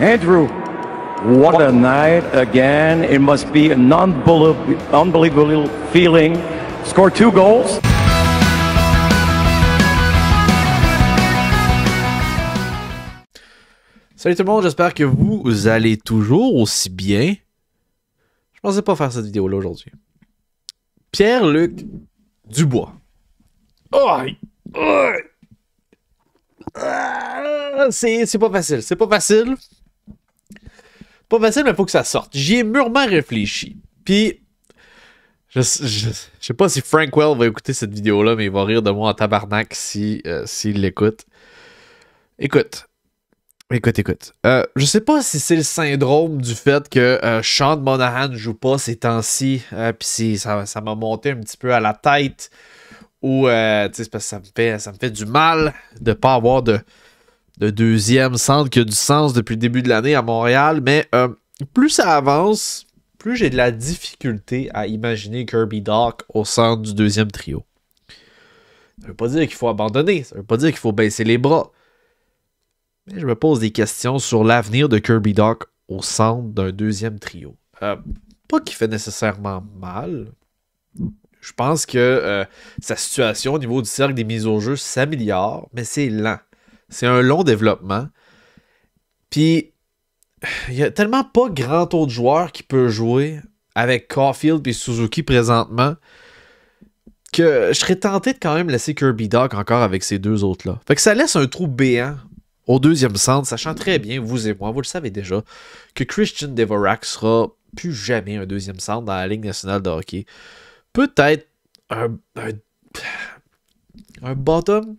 Andrew, what a night again. It must be an unbelievable, feeling. Score two goals. Salut tout le monde, j'espère que vous allez toujours aussi bien. Je pensais pas faire cette vidéo-là aujourd'hui. Pierre-Luc Dubois. Oh, Aïe! Ah, c'est pas facile, c'est pas facile. Pas facile, mais il faut que ça sorte. J'y ai mûrement réfléchi. Puis, je, sais pas si Frank Well va écouter cette vidéo-là, mais il va rire de moi en tabarnak euh, s'il si, l'écoute. Écoute. Écoute, écoute. Euh, je sais pas si c'est le syndrome du fait que chant euh, Sean Monahan joue pas ces temps-ci, puis si ça m'a monté un petit peu à la tête, ou parce que ça me fait, ça me fait du mal de pas avoir de, de deuxième centre qui a du sens depuis le début de l'année à Montréal, mais euh, plus ça avance, plus j'ai de la difficulté à imaginer Kirby Doc au centre du deuxième trio. Ça veut pas dire qu'il faut abandonner, ça veut pas dire qu'il faut baisser les bras. Mais je me pose des questions sur l'avenir de Kirby Doc au centre d'un deuxième trio. Euh, pas qu'il fait nécessairement mal. Je pense que euh, sa situation au niveau du cercle des mises au jeu s'améliore, mais c'est lent. C'est un long développement. Puis, il y a tellement pas grand autre joueur qui peut jouer avec Caulfield et Suzuki présentement que je serais tenté de quand même laisser Kirby Doc encore avec ces deux autres-là. Fait que ça laisse un trou béant au deuxième centre, sachant très bien, vous et moi, vous le savez déjà, que Christian Devorak sera plus jamais un deuxième centre dans la Ligue nationale de hockey. Peut-être un, un bottom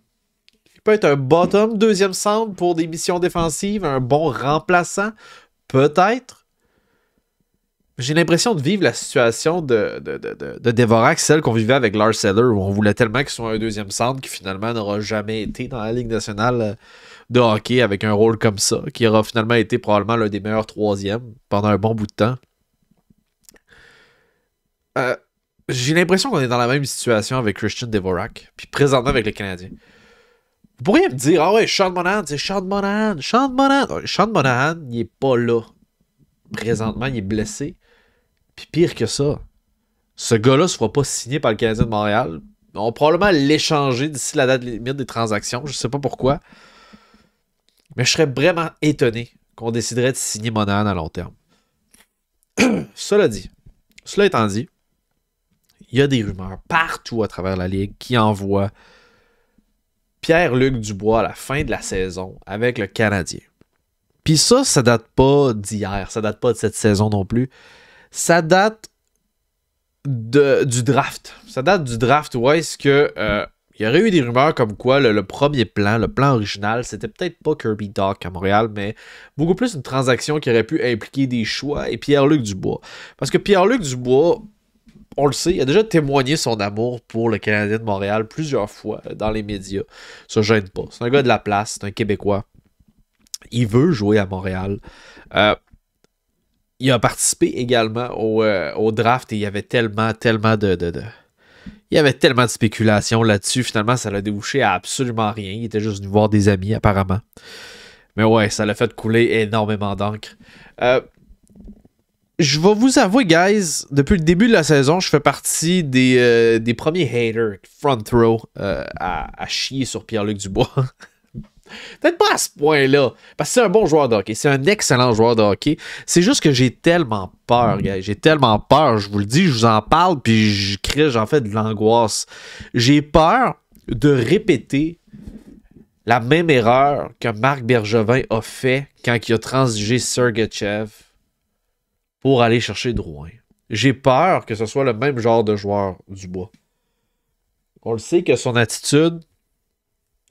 peut être un bottom, deuxième centre pour des missions défensives, un bon remplaçant, peut-être. J'ai l'impression de vivre la situation de, Devorak, celle qu'on vivait avec Lars Seller, où on voulait tellement qu'il soit un deuxième centre qui finalement n'aura jamais été dans la Ligue nationale euh, de hockey avec un rôle comme ça, qui aura finalement été probablement l'un des meilleurs troisièmes pendant un bon bout de temps. Euh, j'ai l'impression qu'on est dans la même situation avec Christian Devorak, puis présentement avec les Canadiens. Vous pourriez me dire, ah ouais, Sean Monahan, c'est Sean Monahan, Sean Monahan. Sean Monahan, il n'est pas là. Présentement, il est blessé. Puis pire que ça, ce gars-là ne se pas signé par le Canadien de Montréal. On va probablement l'échanger d'ici la date limite des transactions. Je ne sais pas pourquoi. Mais je serais vraiment étonné qu'on déciderait de signer Monahan à long terme. cela dit, cela étant dit, il y a des rumeurs partout à travers la ligue qui envoient Pierre-Luc Dubois à la fin de la saison avec le Canadien. Puis ça, ça date pas d'hier, ça date pas de cette saison non plus. Ça date du draft. Ça date du draft où est-ce que euh, il y aurait eu des rumeurs comme quoi le, le premier plan, le plan original, c'était peut-être pas Kirby Doc à Montréal, mais beaucoup plus une transaction qui aurait pu impliquer des choix et Pierre-Luc Dubois. Parce que Pierre-Luc Dubois, on le sait, il a déjà témoigné son amour pour le Canadien de Montréal plusieurs fois dans les médias. Ça gêne pas. C'est un gars de la place, c'est un Québécois. Il veut jouer à Montréal. Euh, il a participé également euh, au, draft et il y avait tellement, tellement de, Il y avait tellement de spéculations là-dessus. Finalement, ça l'a débouché à absolument rien. Il était juste venu voir des amis, apparemment. Mais ouais, ça l'a fait couler énormément d'encre. Euh, je vais vous avouer, guys, depuis le début de la saison, je fais partie des, euh, premiers haters front row euh, à, chier sur Pierre-Luc Dubois. Peut-être pas à ce point-là, parce que c'est un bon joueur de hockey, c'est un excellent joueur de hockey. C'est juste que j'ai tellement peur, mm. guys, j'ai tellement peur, je vous le dis, je vous en parle, puis je crée, j'en fais de l'angoisse. J'ai peur de répéter la même erreur que Marc Bergevin a fait quand il a transigé Sergachev pour aller chercher Drouin. J'ai peur que ce soit le même genre de joueur Dubois. On le sait que son attitude,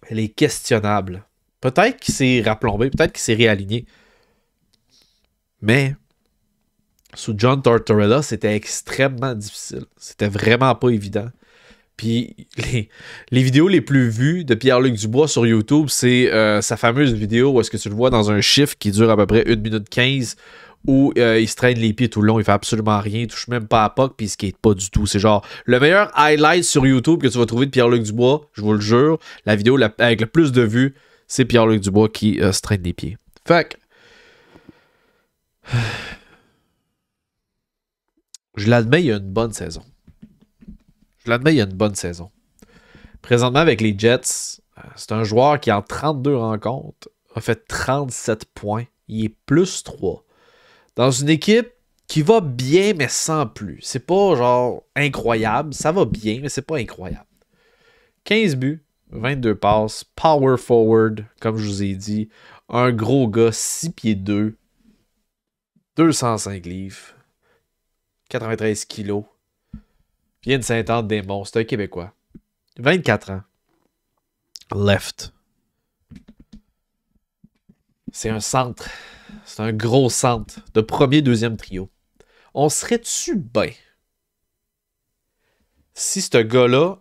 elle est questionnable. Peut-être qu'il s'est raplombé, peut-être qu'il s'est réaligné. Mais sous John Tortorella, c'était extrêmement difficile. C'était vraiment pas évident. Puis les, vidéos les plus vues de Pierre-Luc Dubois sur YouTube, c'est euh, sa fameuse vidéo où est-ce que tu le vois dans un chiffre qui dure à peu près 1 minute 15 où euh, il se traîne les pieds tout le long, il fait absolument rien, il touche même pas à Puck puis il skate pas du tout. C'est genre le meilleur highlight sur YouTube que tu vas trouver de Pierre-Luc Dubois, je vous le jure. La vidéo avec le plus de vues, c'est Pierre-Luc Dubois qui euh, se traîne les pieds. Fait Je l'admets, il y a une bonne saison. Je l'admets, il y a une bonne saison. Présentement, avec les Jets, euh, c'est un joueur qui, en 32 rencontres, a fait 37 points. Il est plus 3 dans une équipe qui va bien, mais sans plus. C'est pas genre incroyable. Ça va bien, mais c'est pas incroyable. 15 buts, 22 passes, power forward, comme je vous ai dit. Un gros gars, 6 pieds 2, 205 livres, 93 kilos. Vient de Saint-Anne-des-Monts, c'est un Québécois. 24 ans. Left. C'est un centre. C'est un gros centre de premier, deuxième trio. On serait-tu bien si ce gars-là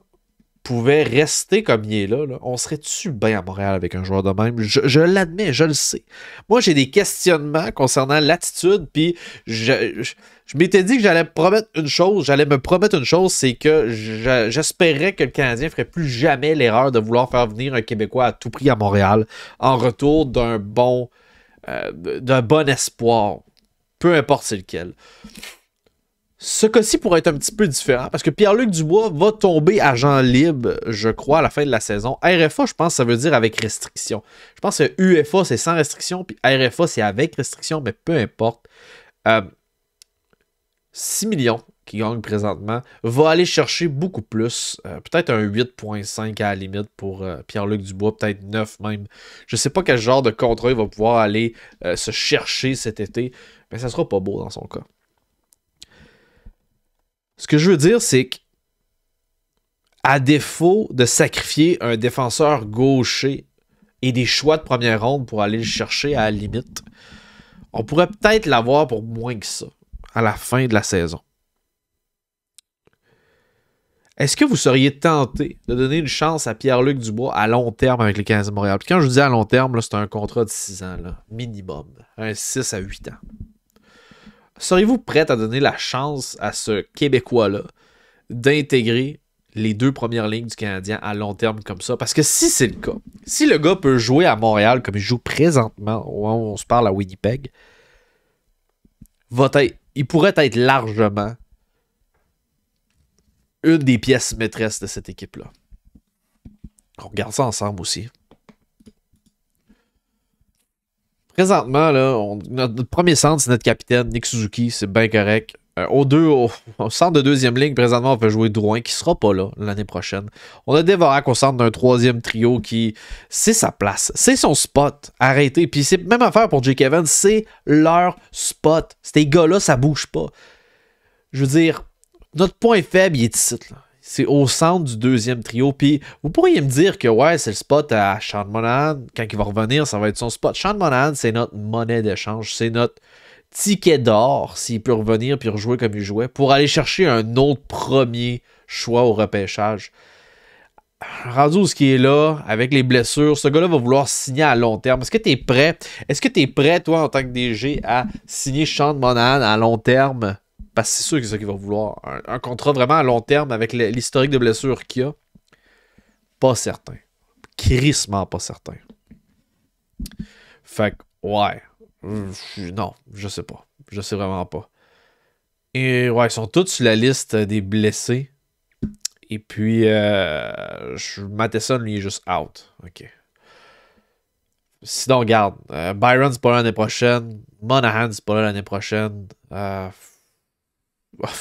pouvait rester comme il est là, on serait-tu bien à Montréal avec un joueur de même? Je, l'admets, je le sais. Moi, j'ai des questionnements concernant l'attitude, puis je, m'étais dit que j'allais promettre une chose, j'allais me promettre une chose, c'est que j'espérais que le Canadien ferait plus jamais l'erreur de vouloir faire venir un Québécois à tout prix à Montréal en retour d'un bon euh, d'un bon espoir, peu importe c'est lequel. Ce cas-ci pourrait être un petit peu différent parce que Pierre-Luc Dubois va tomber agent libre, je crois, à la fin de la saison. RFA, je pense, ça veut dire avec restriction. Je pense que UFA, c'est sans restriction, puis RFA, c'est avec restriction, mais peu importe. 6 euh, millions qui gagne présentement, va aller chercher beaucoup plus. Euh, peut-être un 8.5 à la limite pour euh, Pierre-Luc Dubois, peut-être 9 même. Je ne sais pas quel genre de contrat il va pouvoir aller euh, se chercher cet été, mais ça ne sera pas beau dans son cas. Ce que je veux dire, c'est que à défaut de sacrifier un défenseur gaucher et des choix de première ronde pour aller le chercher à la limite, on pourrait peut-être l'avoir pour moins que ça à la fin de la saison. Est-ce que vous seriez tenté de donner une chance à Pierre-Luc Dubois à long terme avec les Canadiens de Montréal? Puis quand je vous dis à long terme, c'est un contrat de 6 ans, minimum. Un 6 à 8 ans. Seriez-vous prêt à donner la chance à ce Québécois-là d'intégrer les deux premières lignes du Canadien à long terme comme ça. Parce que si c'est le cas, si le gars peut jouer à Montréal comme il joue présentement, où on se parle à Winnipeg, il pourrait être largement une des pièces maîtresses de cette équipe-là. On regarde ça ensemble aussi. Présentement, notre, premier centre, c'est notre capitaine, Nick Suzuki, c'est bien correct. Euh, au, deux, au, centre de deuxième ligne, présentement, on peut jouer Drouin, qui ne sera pas là l'année prochaine. On a Devorak au centre d'un troisième trio qui. C'est sa place, c'est son spot. Arrêtez. Puis c'est même affaire pour Jake Evans, c'est leur spot. Ces gars-là, ça bouge pas. Je veux dire, notre point faible, il est ici. C'est au centre du deuxième trio. Puis vous pourriez me dire que ouais, c'est le spot à Sean Monahan. Quand il va revenir, ça va être son spot. Sean Monahan, c'est notre monnaie d'échange. C'est notre ticket d'or s'il peut revenir puis rejouer comme il jouait pour aller chercher un autre premier choix au repêchage. Rendu ce qui est là, avec les blessures, ce gars-là va vouloir signer à long terme. Est-ce que tu es prêt? Est-ce que tu es prêt, toi, en tant que DG, à signer Sean Monahan à long terme? Parce c'est sûr que c'est ça qu'il va vouloir. Un, contrat vraiment à long terme avec l'historique de blessures qu'il a. Pas certain. Crissement pas certain. Fait que, ouais. Euh, non, je sais pas. Je sais vraiment pas. Et ouais, ils sont tous sur la liste des blessés. Et puis, euh, Matheson, lui, est juste out. OK. Sinon, regarde, euh, Byron, c'est pas l'année prochaine. Monahan, c'est pas l'année prochaine. Euh,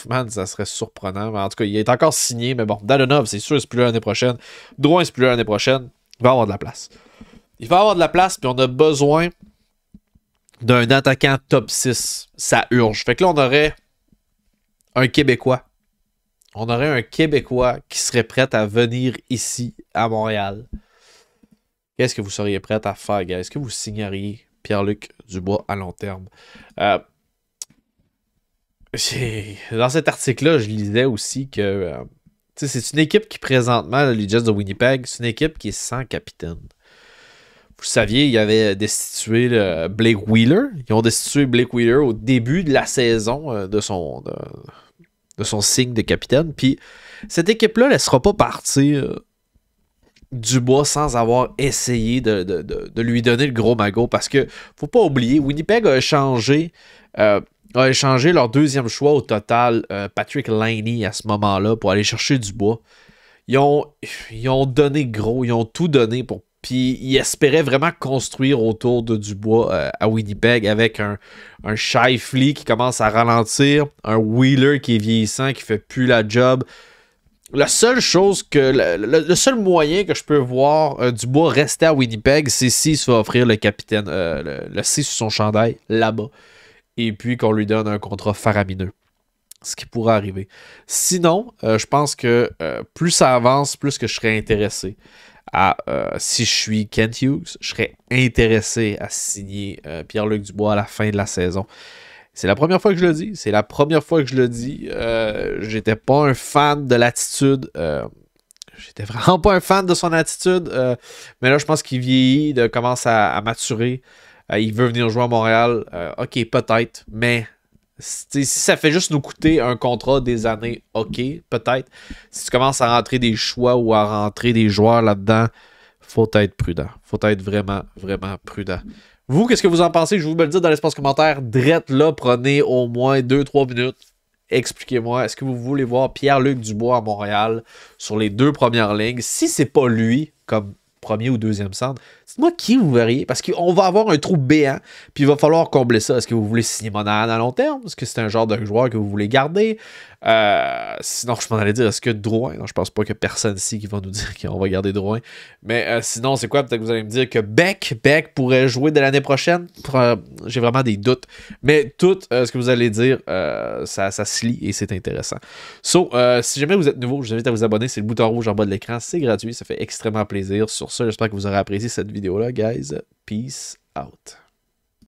Man, ça serait surprenant. en tout cas, il est encore signé, mais bon, Dalonov, c'est sûr, c'est plus l'année prochaine. Drouin, c'est plus l'année prochaine. Il va avoir de la place. Il va avoir de la place, puis on a besoin d'un attaquant top 6. Ça urge. Fait que là, on aurait un Québécois. On aurait un Québécois qui serait prêt à venir ici, à Montréal. Qu'est-ce que vous seriez prêt à faire, gars? Est-ce que vous signeriez Pierre-Luc Dubois à long terme? Euh, dans cet article-là, je lisais aussi que euh, c'est une équipe qui, présentement, les Jets de Winnipeg, c'est une équipe qui est sans capitaine. Vous saviez, ils avaient destitué euh, Blake Wheeler. Ils ont destitué Blake Wheeler au début de la saison euh, de, son, de, son signe de capitaine. Puis cette équipe-là ne laissera pas partir du bois sans avoir essayé de, de, lui donner le gros magot. Parce que faut pas oublier, Winnipeg a changé a échangé leur deuxième choix au total, euh, Patrick Laney, à ce moment-là, pour aller chercher Dubois Ils ont, ont donné gros, ils ont tout donné pour. Puis ils espéraient vraiment construire autour de Dubois euh, à Winnipeg avec un, un Shifley qui commence à ralentir, un Wheeler qui est vieillissant, qui fait plus la job. La seule chose que. Le, seul moyen que je peux voir euh, Dubois rester à Winnipeg, c'est s'il se fait offrir le capitaine, le C sur son chandail là-bas et puis qu'on lui donne un contrat faramineux. Ce qui pourrait arriver. Sinon, euh, je pense que euh, plus ça avance, plus que je serais intéressé à, euh, si je suis Kent Hughes, je serais intéressé à signer Pierre-Luc Dubois à la fin de la saison. C'est la première fois que je le dis. C'est la première fois que je le dis. J'étais pas un fan de l'attitude. J'étais vraiment pas un fan de son attitude. mais là, je pense qu'il vieillit, commence à maturer. Euh, il veut venir jouer à Montréal. Euh, ok, peut-être, mais si ça fait juste nous coûter un contrat des années, ok, peut-être. Si tu commences à rentrer des choix ou à rentrer des joueurs là-dedans, faut être prudent. Faut être vraiment, vraiment prudent. Vous, qu'est-ce que vous en pensez? Je vous me le dis dans l'espace commentaire. Drette là, prenez au moins 2-3 minutes. Expliquez-moi, est-ce que vous voulez voir Pierre-Luc Dubois à Montréal sur les deux premières lignes? Si c'est pas lui, comme premier ou deuxième centre, Dites-moi qui vous verriez, parce qu'on va avoir un trou béant, puis il va falloir combler ça. Est-ce que vous voulez signer à long terme? Est-ce que c'est un genre de joueur que vous voulez garder? Euh, sinon, je m'en allais dire, est-ce que Drouin? Non, je pense pas que personne ici qui va nous dire qu'on va garder Drouin. Mais euh, sinon, c'est quoi? Peut-être que vous allez me dire que Beck, Beck pourrait jouer de l'année prochaine. J'ai vraiment des doutes. Mais tout euh, ce que vous allez dire, ça, se lit et c'est intéressant. So, si jamais vous êtes nouveau, je vous invite à vous abonner. C'est le bouton rouge en bas de l'écran. C'est gratuit, ça fait extrêmement plaisir. Sur ce, j'espère que vous aurez apprécié cette vidéo vidéo-là, guys. Peace out.